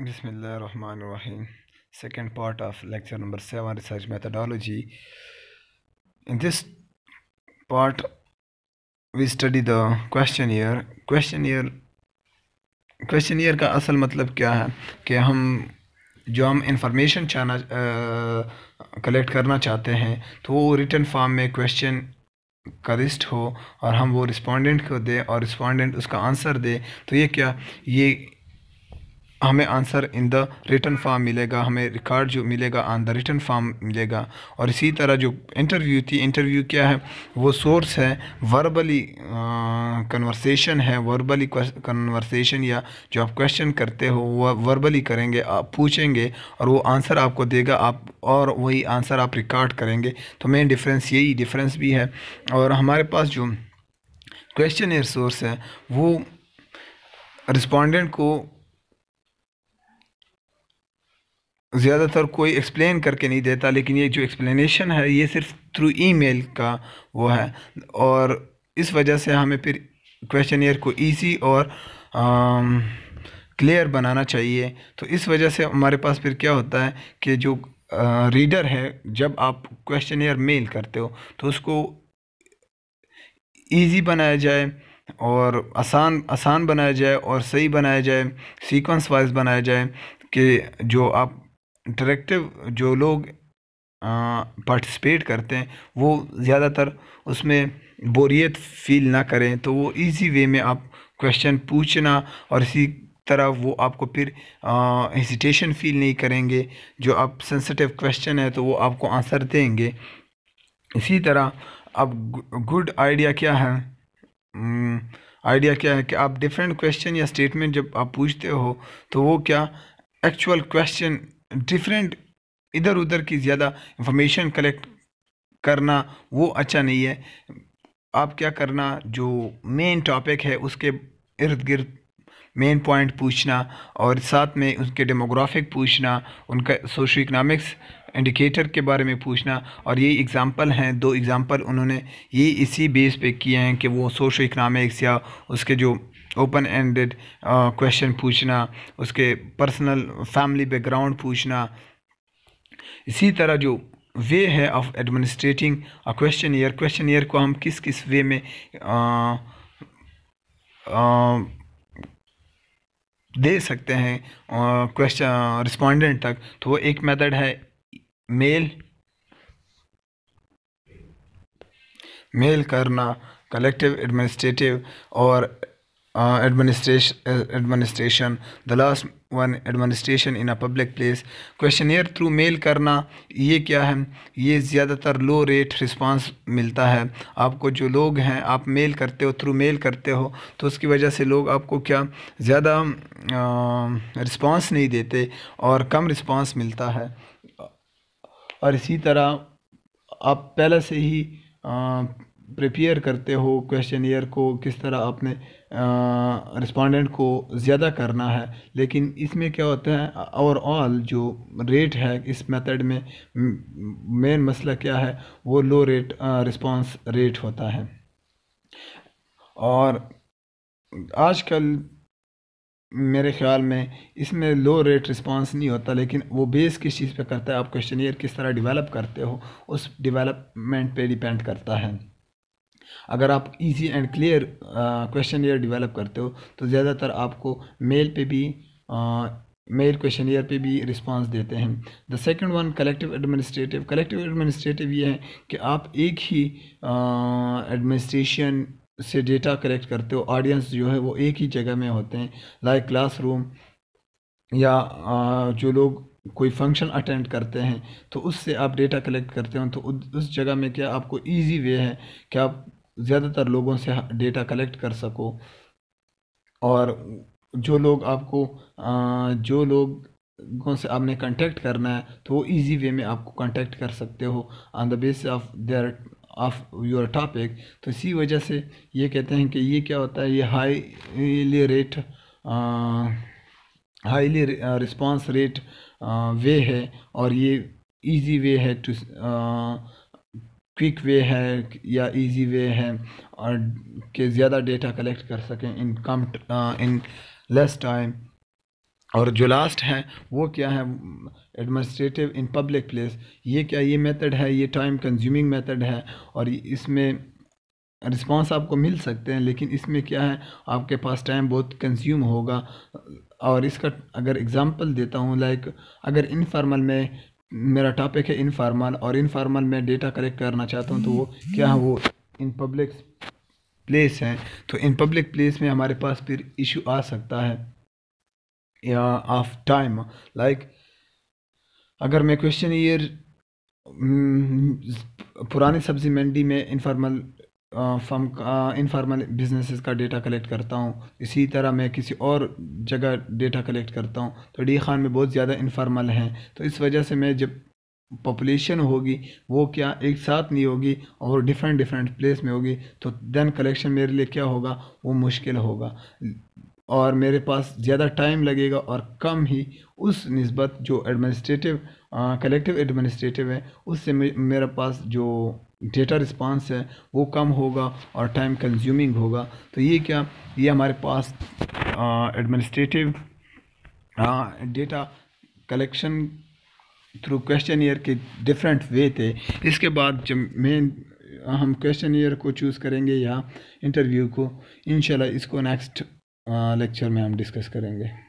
Bismillahirrahmanirrahim. Second part of lecture number 7 research methodology. In this part we study the questionnaire. Questionnaire questionnaire का असल मतलब क्या है कि हम जो हम इंफॉर्मेशन चाहना कलेक्ट करना चाहते हैं तो वो रिटर्न फॉर्म में क्वेश्चन का लिस्ट हो और हम वो रिस्पोंडेंट को दे और रिस्पोंडेंट उसका आंसर दे तो ये क्या ये हमें answer in the return form मिलेगा हमें रिकॉर्ड जो मिलेगा ऑन द रिटर्न फार्म मिलेगा और इसी तरह जो इंटरव्यू थी इंटरव्यू क्या है वो सोर्स है वर्बली कन्वर्सेशन है वर्बली कन्वर्सेशन या जो आप क्वेश्चन करते हो वो वर्बली करेंगे आप पूछेंगे और वो आंसर आपको देगा आप और वही आंसर आप रिकॉर्ड करेंगे तो मेन डिफरेंस यही डिफरेंस भी है और हमारे पास जो क्वेश्चन एयर सोर्स है वो रिस्पोंडेंट को ज़्यादातर कोई एक्सप्लेन करके नहीं देता लेकिन ये जो एक्सप्लेनेशन है ये सिर्फ थ्रू ईमेल का वो है और इस वजह से हमें फिर क्वेश्चन ईयर को ईजी और क्लियर बनाना चाहिए तो इस वजह से हमारे पास फिर क्या होता है कि जो रीडर है जब आप क्वेश्चन ईयर मेल करते हो तो उसको ईजी बनाया जाए और आसान आसान बनाया जाए और सही बनाया जाए सीक्वेंस वाइज बनाया जाए कि जो आप इंटरेक्टिव जो लोग पार्टिसिपेट करते हैं वो ज़्यादातर उसमें बोरियत फील ना करें तो वो इजी वे में आप क्वेश्चन पूछना और इसी तरह वो आपको फिर हेजिटेशन फील नहीं करेंगे जो आप सेंसिटिव क्वेश्चन है तो वो आपको आंसर देंगे इसी तरह अब गुड आइडिया क्या है आइडिया क्या है कि आप डिफरेंट क्वेश्चन या स्टेटमेंट जब आप पूछते हो तो वो क्या एक्चुअल क्वेश्चन डिफरेंट इधर उधर की ज़्यादा इंफॉर्मेशन कलेक्ट करना वो अच्छा नहीं है आप क्या करना जो मेन टॉपिक है उसके इर्द गिर्द मेन पॉइंट पूछना और साथ में उनके डेमोग्राफिक पूछना उनका सोशो इकनॉमिक्स इंडिकेटर के बारे में पूछना और ये एग्ज़ाम्पल हैं दो एग्ज़ाम्पल उन्होंने ये इसी बेस पे किए हैं कि वो सोशो इकनॉमिक्स या उसके जो ओपन एंडेड क्वेश्चन पूछना उसके पर्सनल फैमिली बैकग्राउंड पूछना इसी तरह जो वे है of administrating a questionnaire questionnaire को हम किस किस वे में आ, आ, दे सकते हैं क्वेश्चन रिस्पोंडेंट तक तो वो एक मेथड है मेल मेल करना कलेक्टिव एडमिनिस्ट्रेटिव और uh, administration uh, administration the last one administration in a public place questionnaire through mail करना ये क्या है ये ज़्यादातर लो रेट रिस्पांस मिलता है आपको जो लोग हैं आप मेल करते हो थ्रू मेल करते हो तो उसकी वजह से लोग आपको क्या ज़्यादा रिस्पांस uh, नहीं देते और कम रिस्पांस मिलता है और इसी तरह आप पहले से ही आ, uh, प्रिपेयर करते हो क्वेश्चन ईयर को किस तरह अपने रिस्पॉन्डेंट को ज़्यादा करना है लेकिन इसमें क्या होता है ओवरऑल जो रेट है इस मेथड में मेन मसला क्या है वो लो रेट रिस्पांस रेट होता है और आजकल मेरे ख्याल में इसमें लो रेट रिस्पांस नहीं होता लेकिन वो बेस किस चीज़ पे करता है आप क्वेश्चन ईयर किस तरह डेवलप करते हो उस डेवलपमेंट पे डिपेंड करता है अगर आप easy and clear questionnaire develop करते हो तो ज़्यादातर आपको मेल पे भी मेल क्वेश्चन ईयर पे भी रिस्पांस देते हैं the second one collective administrative collective administrative ये है कि आप एक ही एडमिनिस्ट्रेशन uh, से डेटा कलेक्ट करते हो ऑडियंस जो है वो एक ही जगह में होते हैं लाइक क्लासरूम या आ, uh, जो लोग कोई फंक्शन अटेंड करते हैं तो उससे आप डेटा कलेक्ट करते हो तो उस जगह में क्या आपको इजी वे है कि आप ज़्यादातर लोगों से डेटा कलेक्ट कर सको और जो लोग आपको जो लोगों से आपने कांटेक्ट करना है तो वो ईजी वे में आपको कांटेक्ट कर सकते हो on the base of their of your topic तो इसी वजह से ये कहते हैं कि ये क्या होता है ये highly rate highly response rate way है और ये इजी वे है टू क्विक वे है या इजी वे है और के ज़्यादा डेटा कलेक्ट कर सकें इन कम इन लेस टाइम और जो लास्ट है वो क्या है एडमिनिस्ट्रेटिव इन पब्लिक प्लेस ये क्या ये मेथड है ये टाइम कंज्यूमिंग मेथड है और इसमें रिस्पांस आपको मिल सकते हैं लेकिन इसमें क्या है आपके पास टाइम बहुत कंज्यूम होगा और इसका अगर एग्ज़ाम्पल देता हूँ लाइक अगर इनफॉर्मल में मेरा टॉपिक है इनफॉर्मल और इनफॉर्मल में डेटा कलेक्ट करना चाहता हूँ तो वो क्या है वो इन पब्लिक प्लेस है तो इन पब्लिक प्लेस में हमारे पास फिर इशू आ सकता है या ऑफ टाइम लाइक अगर मैं क्वेश्चन हम्म, ईयर पुरानी सब्जी मंडी में इनफॉर्मल फर्म इनफॉर्मल बिजनेसेस का डेटा कलेक्ट करता हूँ इसी तरह मैं किसी और जगह डेटा कलेक्ट करता हूँ तो डी खान में बहुत ज़्यादा इनफॉर्मल हैं तो इस वजह से मैं जब पॉपुलेशन होगी वो क्या एक साथ नहीं होगी और डिफरेंट डिफरेंट प्लेस में होगी तो देन कलेक्शन मेरे लिए क्या होगा वो मुश्किल होगा और मेरे पास ज़्यादा टाइम लगेगा और कम ही उस नस्बत जो एडमिनिस्ट्रेटिव कलेक्टिव एडमिनिस्ट्रेटिव है उससे मेरे पास जो डेटा रिस्पांस है वो कम होगा और टाइम कंज्यूमिंग होगा तो ये क्या ये हमारे पास administrative data collection through questionnaire के डिफरेंट वे थे इसके बाद जब मेन हम क्वेश्चन ईयर को चूज़ करेंगे या इंटरव्यू को इनशाला इसको नेक्स्ट लेक्चर में हम डिस्कस करेंगे